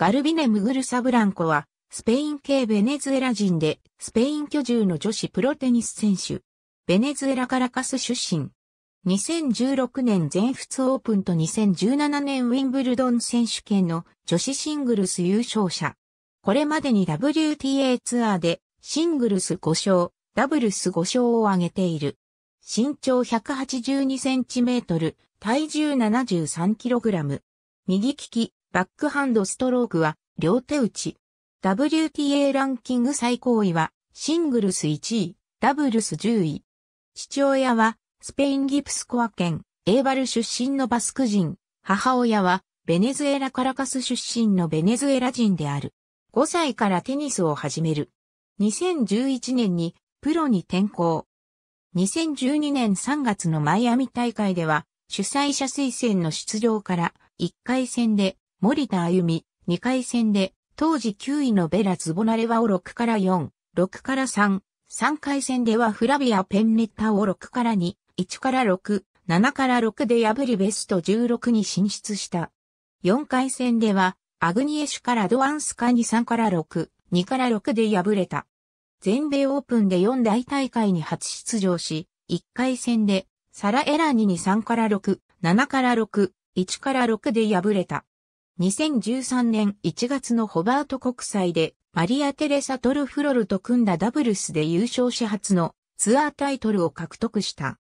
ガルビネ・ムグルサ・ブランコは、スペイン系ベネズエラ人で、スペイン居住の女子プロテニス選手。ベネズエラ・カラカス出身。2016年全仏オープンと2017年ウィンブルドン選手権の女子シングルス優勝者。これまでに WTA ツアーでシングルス5勝、ダブルス5勝を挙げている。身長182センチメートル、体重73キログラム。右利き、バックハンドストロークは両手打ち。WTA ランキング最高位はシングルス1位、ダブルス10位。父親はスペインギプスコア県エーバル出身のバスク人、母親はベネズエラカラカス出身のベネズエラ人である。5歳からテニスを始める。2011年にプロに転向。2012年3月のマイアミ大会では主催者推薦の出場から1回戦で森田歩美、2回戦で、当時9位のベラ・ズボナレワを6から4、6から3、3回戦ではフラビア・ペンネッタを6から2、1から6、7から6で破りベスト16に進出した。4回戦では、アグニエシュからドアンスカに3から6、2から6で敗れた。全米オープンで4大大会に初出場し、1回戦で、サラ・エラニに3から6、7から6、1から6で敗れた。2013年1月のホバート国際でマリア・テレサ・トルフロルと組んだダブルスで優勝し初のツアータイトルを獲得した。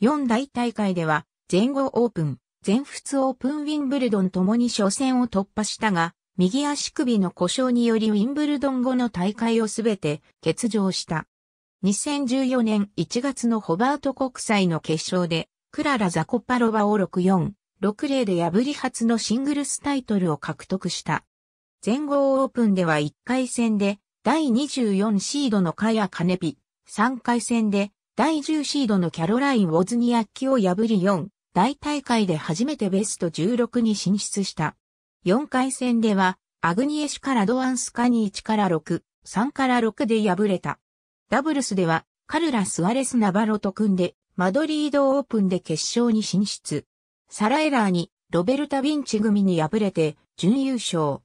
4大大会では全豪オープン、全仏オープンウィンブルドンともに初戦を突破したが、右足首の故障によりウィンブルドン後の大会をすべて欠場した。2014年1月のホバート国際の決勝で、クララ・ザコパロバを6-4、6例で破り初のシングルスタイトルを獲得した。全豪オープンでは1回戦で第24シードのカヤ・カネピ、3回戦で第10シードのキャロライン・ウォズニアッキを破り4、大大会で初めてベスト16に進出した。4回戦では、アグニエシュからドアンスカに1から6、3から6で敗れた。ダブルスでは、カルラ・スアレス・ナバロと組んで、マドリードオープンで決勝に進出。サラ・エラーにロベルタ・ヴィンチ組に敗れて準優勝。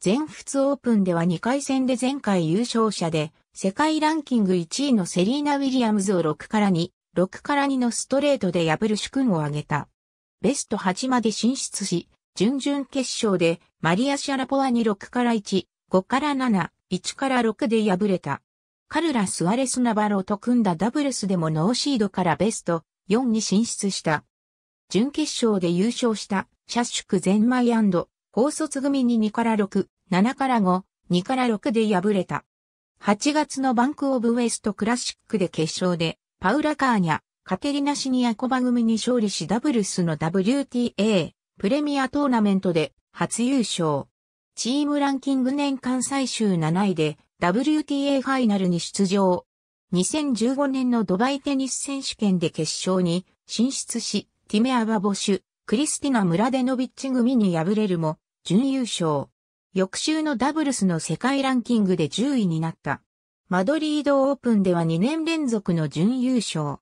全仏オープンでは2回戦で前回優勝者で、世界ランキング1位のセリーナ・ウィリアムズを6から2、6から2のストレートで破る主君を挙げた。ベスト8まで進出し、準々決勝でマリア・シャラポワに6から1、5から7、1から6で敗れた。カルラ・スアレス・ナバロと組んだダブルスでもノーシードからベスト4に進出した。準決勝で優勝した、シャュク・ゼンマイ高卒組に2から6、7から5、2から6で敗れた。8月のバンクオブウェストクラシックで決勝で、パウラ・カーニャ、カテリナ・シニアコバ組に勝利しダブルスの WTA プレミアトーナメントで初優勝。チームランキング年間最終7位で WTA ファイナルに出場。2015年のドバイテニス選手権で決勝に進出し、ティメアバ・ボシュ、クリスティナ・ムラデノビッチ組に敗れるも、準優勝。翌週のダブルスの世界ランキングで10位になった。マドリードオープンでは2年連続の準優勝。ウ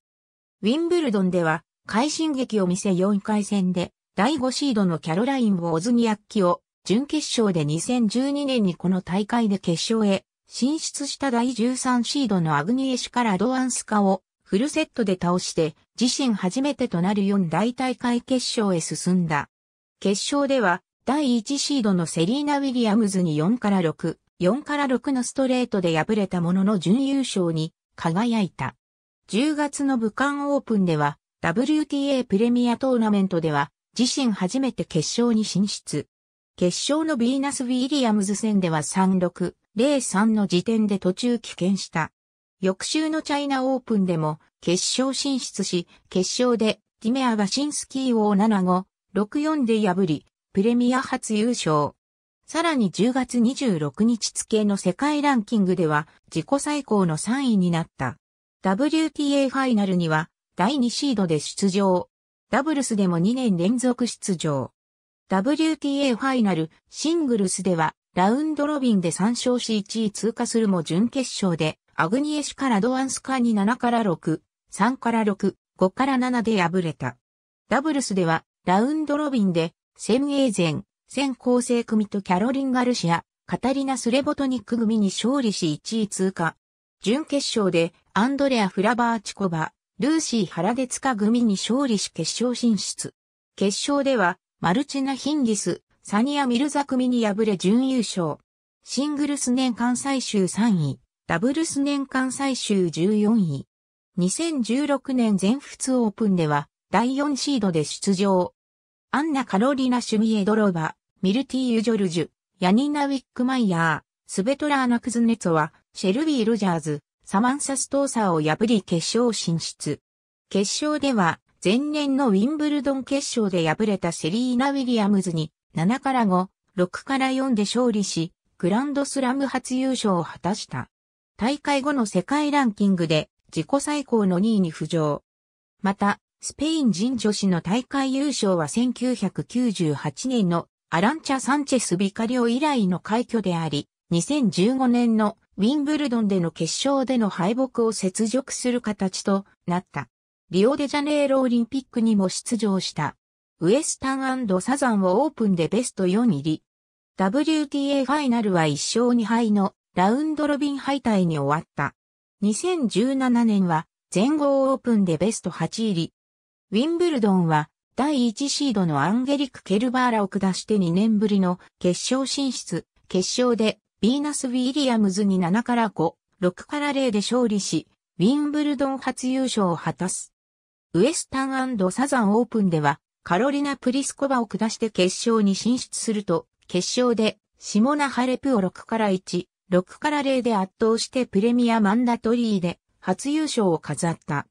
ィンブルドンでは、快進撃を見せ4回戦で、第5シードのキャロライン・ウォズニアッキを、準決勝で2012年にこの大会で決勝へ、進出した第13シードのアグニエシュからドアンスカを、フルセットで倒して自身初めてとなる4大大会決勝へ進んだ。決勝では第1シードのセリーナ・ウィリアムズに4から6、4から6のストレートで敗れたものの準優勝に輝いた。10月の武漢オープンでは WTA プレミアトーナメントでは自身初めて決勝に進出。決勝のビーナス・ウィリアムズ戦では36、03の時点で途中棄権した。翌週のチャイナオープンでも決勝進出し、決勝でディメア・がシンスキーを7-5、6-4で破り、プレミア初優勝。さらに10月26日付の世界ランキングでは自己最高の3位になった。WTA ファイナルには第2シードで出場。ダブルスでも2年連続出場。WTA ファイナルシングルスではラウンドロビンで3勝し1位通過するも準決勝でアグニエシュからドアンスカに7から6、3から6、5から7で敗れた。ダブルスでは、ラウンドロビンで、センエーゼン、センセ成組とキャロリン・ガルシア、カタリナ・スレボトニック組に勝利し1位通過。準決勝で、アンドレア・フラバーチコバ、ルーシー・ハラデツカ組に勝利し決勝進出。決勝では、マルチナ・ヒンギス、サニア・ミルザ組に敗れ準優勝。シングルス年間最終3位。ダブルス年間最終14位。2016年全仏オープンでは、第4シードで出場。アンナ・カロリナ・シュミエドロバ、ミルティ・ユジョルジュ、ヤニナ・ウィックマイヤー、スベトラーナ・クズネツォは、シェルビー・ロジャーズ、サマンサ・ストーサーを破り決勝進出。決勝では、前年のウィンブルドン決勝で敗れたセリーナ・ウィリアムズに、7から5、6から4で勝利し、グランドスラム初優勝を果たした。大会後の世界ランキングで自己最高の2位に浮上。また、スペイン人女子の大会優勝は1998年のアランチャ・サンチェス・ビカリオ以来の快挙であり、2015年のウィンブルドンでの決勝での敗北を雪辱する形となった。リオデジャネイロオリンピックにも出場した。ウエスタンサザンをオープンでベスト4入り。WTA ファイナルは1勝2敗のラウンドロビン敗退に終わった。2017年は全豪オープンでベスト8入り。ウィンブルドンは第1シードのアンゲリック・ケルバーラを下して2年ぶりの決勝進出。決勝でビーナス・ウィリアムズに7から5、6から0で勝利し、ウィンブルドン初優勝を果たす。ウエスタンサザンオープンでは、カロリナ・プリスコバを下して決勝に進出すると、決勝で、シモナ・ハレプを6から1、6から0で圧倒してプレミアマンダトリーで初優勝を飾った。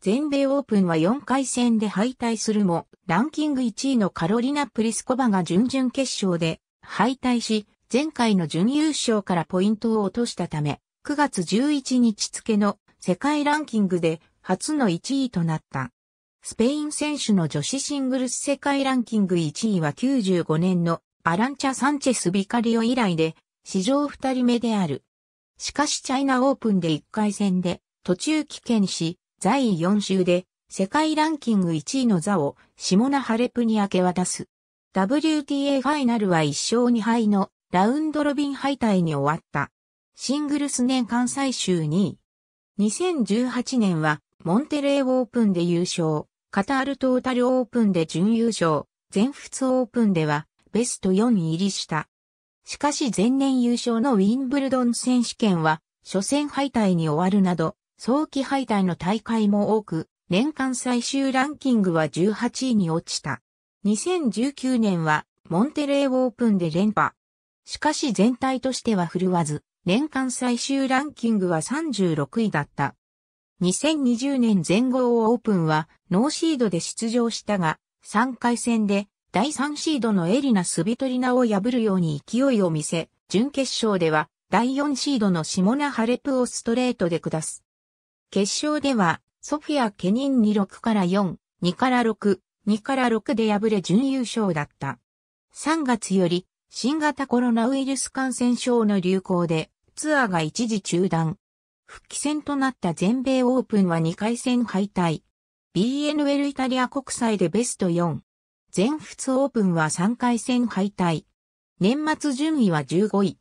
全米オープンは4回戦で敗退するも、ランキング1位のカロリナ・プリスコバが準々決勝で敗退し、前回の準優勝からポイントを落としたため、9月11日付の世界ランキングで初の1位となった。スペイン選手の女子シングルス世界ランキング1位は95年のアランチャ・サンチェス・ビカリオ以来で史上二人目である。しかしチャイナオープンで1回戦で途中棄権し、在位4週で世界ランキング1位の座をシモナ・ハレプに明け渡す。WTA ファイナルは1勝2敗のラウンドロビン敗退に終わった。シングルス年間最終2位。2018年はモンテレーオープンで優勝、カタールトータルオープンで準優勝、全仏オープンではベスト4入りした。しかし前年優勝のウィンブルドン選手権は、初戦敗退に終わるなど、早期敗退の大会も多く、年間最終ランキングは18位に落ちた。2019年は、モンテレーオープンで連覇。しかし全体としては振るわず、年間最終ランキングは36位だった。2020年全豪オープンは、ノーシードで出場したが、3回戦で第3シードのエリナ・スビトリナを破るように勢いを見せ、準決勝では第4シードのシモナ・ハレプをストレートで下す。決勝では、ソフィア・ケニンに6から4、2から6、2から6で敗れ準優勝だった。3月より、新型コロナウイルス感染症の流行で、ツアーが一時中断。復帰戦となった全米オープンは2回戦敗退。BNL イタリア国際でベスト4、全仏オープンは3回戦敗退。年末順位は15位。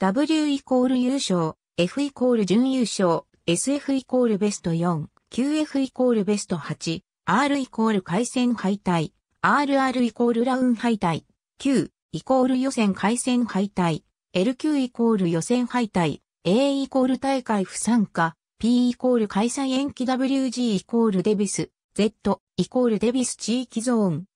W イコール優勝、F イコール準優勝、SF イコールベスト4、QF イコールベスト8、R イコール回戦敗退、RR イコールラウン敗退、Q イコール予選回戦敗退、LQ イコール予選敗退、A イコール大会不参加、P イコール開催延期 WG イコールデビス、Z イコールデビス地域ゾーン、